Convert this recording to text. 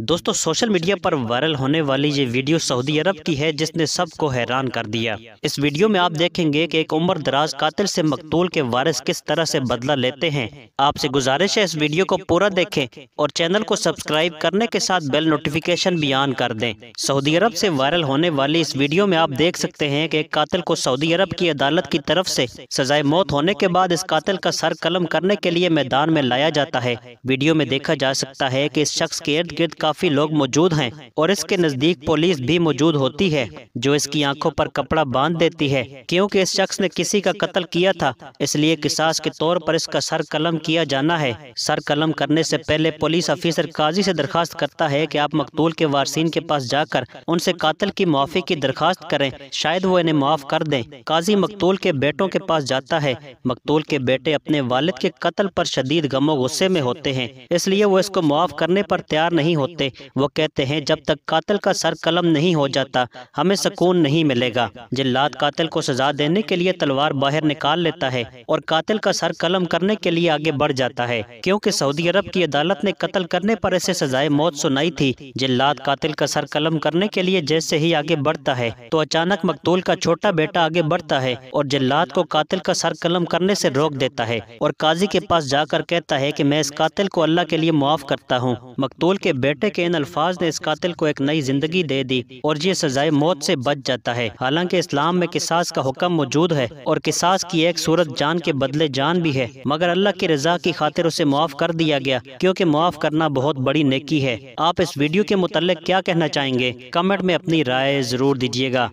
दोस्तों social media पर viral होने वाली ये वीडियो सऊदी अरब की है जिसने सबको हैरान कर दिया इस वीडियो में आप देखेंगे कि एक उम्र दराज कातिल से मकतूल के वारिस किस तरह से बदला लेते हैं आपसे गुजारिश है इस वीडियो को पूरा देखें और चैनल को सब्सक्राइब करने के साथ बेल नोटिफिकेशन भी ऑन कर दें सऊदी अरब ऐसी वायरल होने वाली इस वीडियो में आप देख सकते हैं की एक कातिल को सऊदी अरब की अदालत की तरफ ऐसी सजाए मौत होने के बाद इस कातिल का सर कलम करने के लिए मैदान में लाया जाता है वीडियो में देखा जा सकता है की इस शख्स के इर्द गिर्द काफी लोग मौजूद हैं और इसके नजदीक पुलिस भी मौजूद होती है जो इसकी आंखों पर कपड़ा बांध देती है क्योंकि इस शख्स ने किसी का कत्ल किया था इसलिए किसास के तौर पर इसका सर कलम किया जाना है सर कलम करने से पहले पुलिस ऑफिसर काजी से दरखास्त करता है कि आप मकतूल के वारसीन के पास जाकर उनसे कातल की मुआफ़ी की दरखास्त करें शायद वो इन्हें माफ़ कर दें काजी मकतूल के बेटों के पास जाता है मकतूल के बेटे अपने वालिद के कत्ल पर शदीद गमो गुस्से में होते हैं इसलिए वो इसको माफ़ करने पर तैयार नहीं होते सकते वो कहते हैं जब तक कातल का सर कलम नहीं हो जाता हमें सुकून नहीं मिलेगा जिल्लात कातिल को सजा देने के लिए तलवार बाहर निकाल लेता है और कातिल का सर कलम करने के लिए आगे बढ़ जाता है क्योंकि सऊदी अरब की अदालत ने कत्ल करने पर ऐसे सजाए मौत सुनाई थी जिल्लात कातिल का सर कलम करने के लिए जैसे ही आगे बढ़ता है तो अचानक मकतूल का छोटा बेटा आगे बढ़ता है और जिल्लात को कातिल का सर कलम करने से रोक देता है और काजी के पास जाकर कहता है कि मैं इस कातिल को अल्लाह के लिए माफ करता हूँ मकतूल के बेटे कहते के इन अल्फाज ने इस कातिल को एक नई जिंदगी दे दी और ये सजाए मौत से बच जाता है हालांकि इस्लाम में किसास का हुक्म मौजूद है और किसास की एक सूरत जान के बदले जान भी है मगर अल्लाह की रजा की खातिर उसे मुआफ कर दिया गया क्योंकि मुआफ करना बहुत बड़ी नेकी है आप इस वीडियो के मुतल क्या कहना चाहेंगे कमेंट में अपनी राय जरूर दीजिएगा